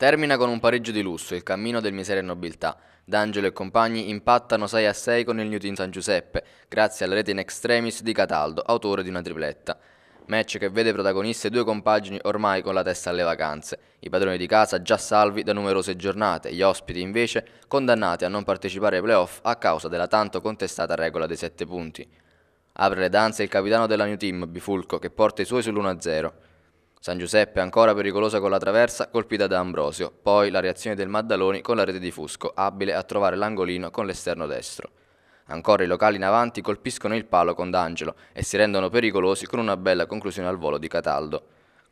Termina con un pareggio di lusso, il cammino del Miseria e Nobiltà. D'Angelo e compagni impattano 6 a 6 con il Newton San Giuseppe, grazie alla rete in extremis di Cataldo, autore di una tripletta. Match che vede protagoniste due compagini ormai con la testa alle vacanze, i padroni di casa già salvi da numerose giornate, gli ospiti invece condannati a non partecipare ai playoff a causa della tanto contestata regola dei 7 punti. Apre le danze il capitano della New Team, Bifulco, che porta i suoi sull'1-0. San Giuseppe ancora pericolosa con la traversa, colpita da Ambrosio, poi la reazione del Maddaloni con la rete di Fusco, abile a trovare l'angolino con l'esterno destro. Ancora i locali in avanti colpiscono il palo con D'Angelo e si rendono pericolosi con una bella conclusione al volo di Cataldo.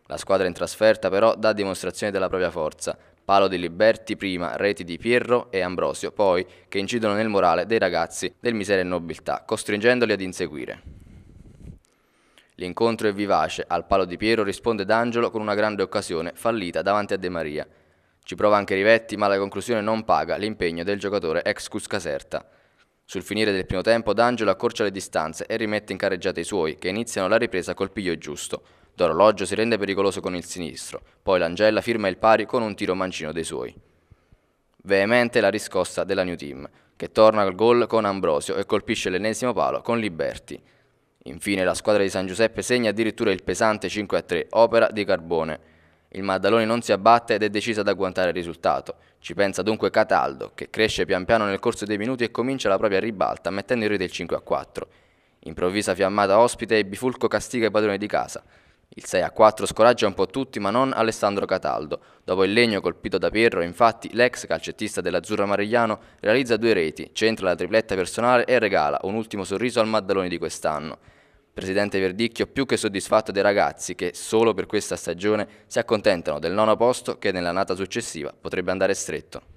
La squadra in trasferta però dà dimostrazione della propria forza. Palo di Liberti prima, reti di Pierro e Ambrosio poi, che incidono nel morale dei ragazzi del Misera e Nobiltà, costringendoli ad inseguire. L'incontro è vivace, al palo di Piero risponde D'Angelo con una grande occasione, fallita davanti a De Maria. Ci prova anche Rivetti, ma la conclusione non paga l'impegno del giocatore ex Cuscaserta. Sul finire del primo tempo D'Angelo accorcia le distanze e rimette in careggiata i suoi, che iniziano la ripresa col piglio giusto. D'Orologio si rende pericoloso con il sinistro, poi l'Angella firma il pari con un tiro mancino dei suoi. Veemente la riscossa della New Team, che torna al gol con Ambrosio e colpisce l'ennesimo palo con Liberti. Infine la squadra di San Giuseppe segna addirittura il pesante 5-3, opera di Carbone. Il Maddaloni non si abbatte ed è decisa ad agguantare il risultato. Ci pensa dunque Cataldo, che cresce pian piano nel corso dei minuti e comincia la propria ribalta, mettendo in rete il 5-4. Improvvisa fiammata ospite e Bifulco castiga i padroni di casa. Il 6-4 scoraggia un po' tutti, ma non Alessandro Cataldo. Dopo il legno colpito da Pirro, infatti, l'ex calcettista dell'Azzurro Marigliano realizza due reti, centra la tripletta personale e regala un ultimo sorriso al Maddaloni di quest'anno. Presidente Verdicchio, più che soddisfatto dei ragazzi che solo per questa stagione si accontentano del nono posto che nella nata successiva potrebbe andare stretto.